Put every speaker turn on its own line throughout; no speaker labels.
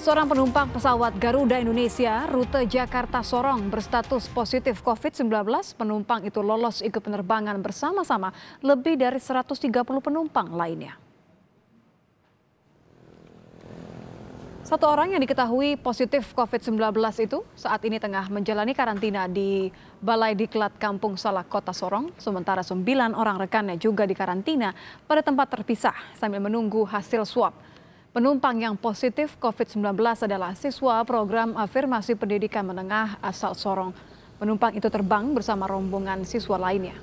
Seorang penumpang pesawat Garuda Indonesia rute Jakarta-Sorong berstatus positif COVID-19. Penumpang itu lolos ikut penerbangan bersama-sama lebih dari 130 penumpang lainnya. Satu orang yang diketahui positif COVID-19 itu saat ini tengah menjalani karantina di Balai Diklat Kampung Salak Kota Sorong, sementara sembilan orang rekannya juga dikarantina pada tempat terpisah sambil menunggu hasil swab. Penumpang yang positif COVID-19 adalah siswa program afirmasi pendidikan menengah asal Sorong. Penumpang itu terbang bersama rombongan siswa lainnya.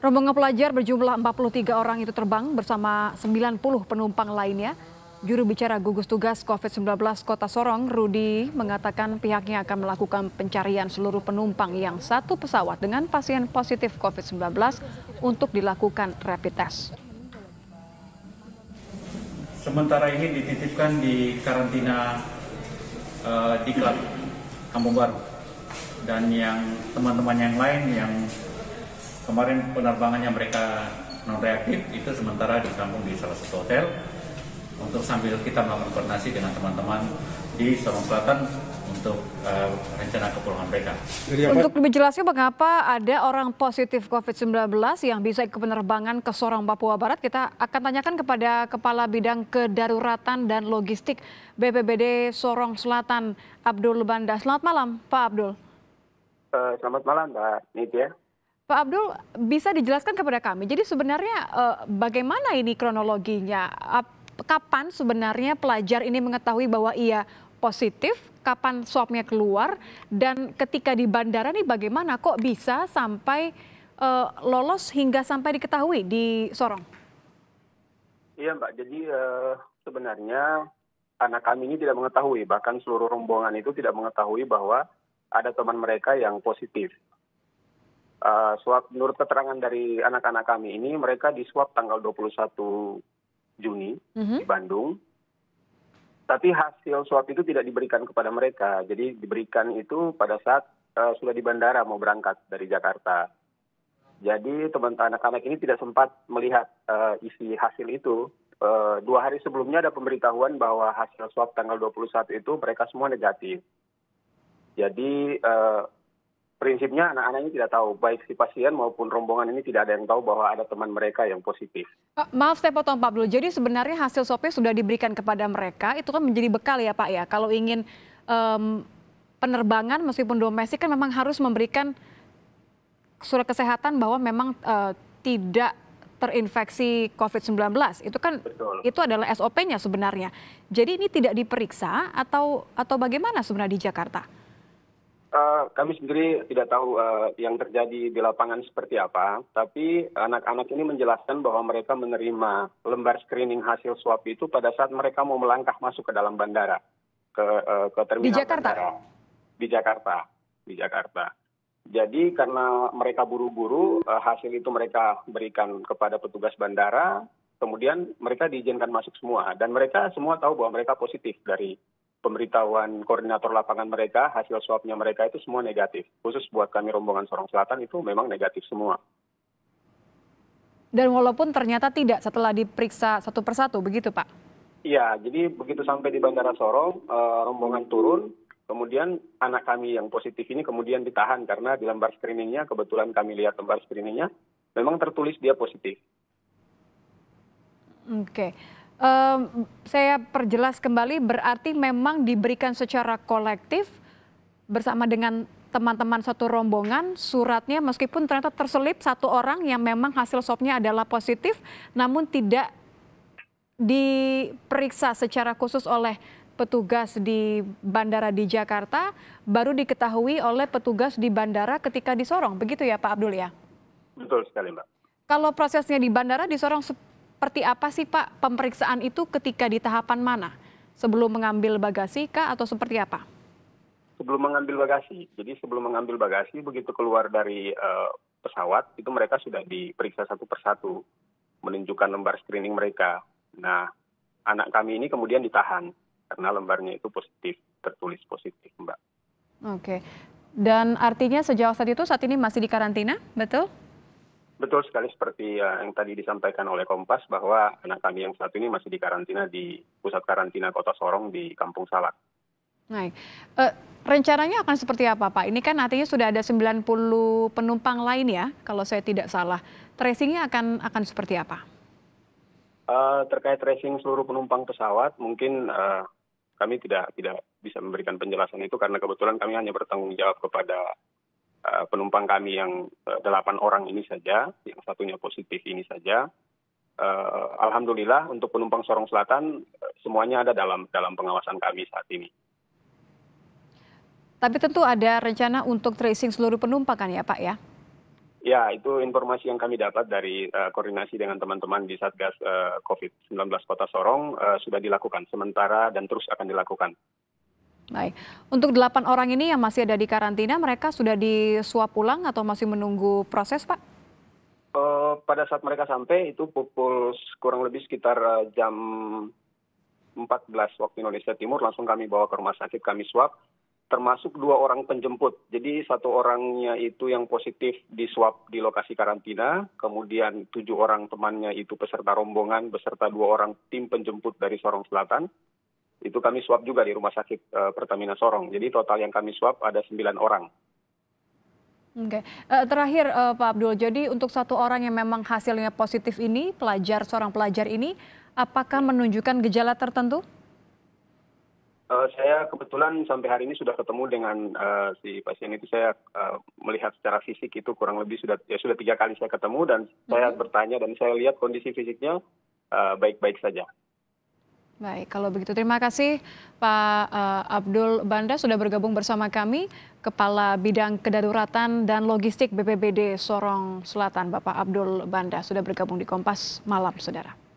Rombongan pelajar berjumlah 43 orang itu terbang bersama 90 penumpang lainnya Juru bicara gugus tugas COVID-19 Kota Sorong, Rudi, mengatakan pihaknya akan melakukan pencarian seluruh penumpang yang satu pesawat dengan pasien positif COVID-19 untuk dilakukan rapid test.
Sementara ini dititipkan di karantina uh, di klub Kampung Baru dan yang teman-teman yang lain yang kemarin penerbangannya mereka non reaktif itu sementara ditampung di salah satu hotel untuk sambil kita melakukan koordinasi dengan teman-teman di Sorong Selatan untuk uh, rencana kepulangan mereka. Untuk
lebih jelasnya mengapa ada orang positif COVID-19 yang bisa ikut penerbangan ke Sorong Papua Barat, kita akan tanyakan kepada Kepala Bidang Kedaruratan dan Logistik BPBD Sorong Selatan, Abdul Banda. Selamat malam, Pak Abdul.
Uh, selamat malam, Mbak Nitya.
Pak Abdul, bisa dijelaskan kepada kami. Jadi sebenarnya uh, bagaimana ini kronologinya? Ap kapan sebenarnya pelajar ini mengetahui bahwa ia positif, kapan swabnya keluar, dan ketika di bandara nih bagaimana kok bisa sampai uh, lolos hingga sampai diketahui di Sorong?
Iya Mbak, jadi uh, sebenarnya anak kami ini tidak mengetahui, bahkan seluruh rombongan itu tidak mengetahui bahwa ada teman mereka yang positif. Uh, swab menurut keterangan dari anak-anak kami ini mereka di swab tanggal 21 Juni mhm. di Bandung. Tapi hasil swab itu tidak diberikan kepada mereka. Jadi diberikan itu pada saat uh, sudah di bandara mau berangkat dari Jakarta. Jadi teman anak-anak ini tidak sempat melihat uh, isi hasil itu. Uh, dua hari sebelumnya ada pemberitahuan bahwa hasil swab tanggal 21 itu mereka semua negatif. Jadi uh, prinsipnya anak-anak ini tidak tahu, baik si pasien maupun rombongan ini tidak ada yang tahu bahwa ada teman mereka yang positif.
Eh, maaf saya potong Pak Blue, jadi sebenarnya hasil swabnya sudah diberikan kepada mereka, itu kan menjadi bekal ya Pak ya, kalau ingin um, penerbangan meskipun domestik kan memang harus memberikan surat kesehatan bahwa memang uh, tidak terinfeksi COVID-19. Itu kan Betul. itu adalah SOP-nya sebenarnya. Jadi ini tidak diperiksa atau atau bagaimana sebenarnya di Jakarta?
Eh, kami sendiri tidak tahu eh, yang terjadi di lapangan seperti apa, tapi anak-anak ini menjelaskan bahwa mereka menerima lembar screening hasil swab itu pada saat mereka mau melangkah masuk ke dalam bandara, ke, eh, ke terminal di Jakarta. bandara di Jakarta, di Jakarta. Jadi karena mereka buru-buru, hasil itu mereka berikan kepada petugas bandara, kemudian mereka diizinkan masuk semua dan mereka semua tahu bahwa mereka positif dari pemberitahuan koordinator lapangan mereka, hasil swabnya mereka itu semua negatif. Khusus buat kami rombongan Sorong Selatan itu memang negatif semua.
Dan walaupun ternyata tidak setelah diperiksa satu persatu, begitu Pak?
Iya, jadi begitu sampai di Bandara Sorong, eh, rombongan turun, kemudian anak kami yang positif ini kemudian ditahan karena di lembar screeningnya, kebetulan kami lihat lembar screeningnya, memang tertulis dia positif.
Oke. Okay um, saya perjelas kembali berarti memang diberikan secara kolektif bersama dengan teman-teman satu rombongan suratnya meskipun ternyata terselip satu orang yang memang hasil swabnya adalah positif namun tidak diperiksa secara khusus oleh petugas di bandara di Jakarta baru diketahui oleh petugas di bandara ketika disorong begitu ya Pak Abdul ya
Betul sekali Mbak
Kalau prosesnya di bandara disorong seperti apa sih Pak pemeriksaan itu ketika di tahapan mana? Sebelum mengambil bagasi kah atau seperti apa?
Sebelum mengambil bagasi, jadi sebelum mengambil bagasi begitu keluar dari uh, pesawat itu mereka sudah diperiksa satu persatu menunjukkan lembar screening mereka. Nah, anak kami ini kemudian ditahan karena lembarnya itu positif, tertulis positif, Mbak.
Oke. Dan artinya sejauh saat itu saat ini masih di karantina, betul?
Betul sekali seperti eh, yang tadi disampaikan oleh Kompas bahwa anak kami yang satu ini masih di karantina di pusat karantina Kota Sorong di Kampung Salak.
Baik. Uh, rencananya akan seperti apa Pak? Ini kan artinya sudah ada 90 penumpang lain ya kalau saya tidak salah. Tracingnya akan akan seperti apa?
Uh, terkait tracing seluruh penumpang pesawat mungkin uh, kami tidak tidak bisa memberikan penjelasan itu karena kebetulan kami hanya bertanggung jawab kepada Eh, penumpang kami yang eh, delapan orang ini saja, yang satunya positif ini saja. Uh, Alhamdulillah untuk penumpang Sorong Selatan semuanya ada dalam dalam pengawasan kami saat ini.
Tapi tentu ada rencana untuk tracing seluruh penumpang kan ya Pak ya?
Ya, itu informasi yang kami dapat dari uh, koordinasi dengan teman-teman di Satgas uh, COVID-19 Kota Sorong uh, sudah dilakukan sementara dan terus akan dilakukan.
Baik, untuk delapan orang ini yang masih ada di karantina, mereka sudah disuap pulang atau masih menunggu proses, Pak?
Uh, pada saat mereka sampai itu pukul kurang lebih sekitar uh, jam 14 waktu Indonesia Timur langsung kami bawa ke rumah sakit, kami swab, termasuk dua orang penjemput. Jadi satu orangnya itu yang positif disuap di lokasi karantina, kemudian tujuh orang temannya itu peserta rombongan beserta dua orang tim penjemput dari Sorong Selatan itu kami swab juga di rumah sakit e, Pertamina Sorong. Jadi total yang kami swab ada 9 orang.
Oke, okay. Eh, terakhir eh, Pak Abdul, jadi untuk satu orang yang memang hasilnya positif ini, pelajar seorang pelajar ini, apakah menunjukkan gejala tertentu?
Uh, saya kebetulan sampai hari ini sudah ketemu dengan uh, si pasien itu saya uh, melihat secara fisik itu kurang lebih sudah ya sudah tiga kali saya ketemu dan mm -hmm. saya mm-hmm. bertanya dan saya lihat kondisi fisiknya baik-baik uh, baik -baik saja.
Baik, kalau begitu terima kasih Pak uh, Abdul Banda sudah bergabung bersama kami, Kepala Bidang Kedaruratan dan Logistik BPBD Sorong Selatan, Bapak Abdul Banda sudah bergabung di Kompas malam, saudara.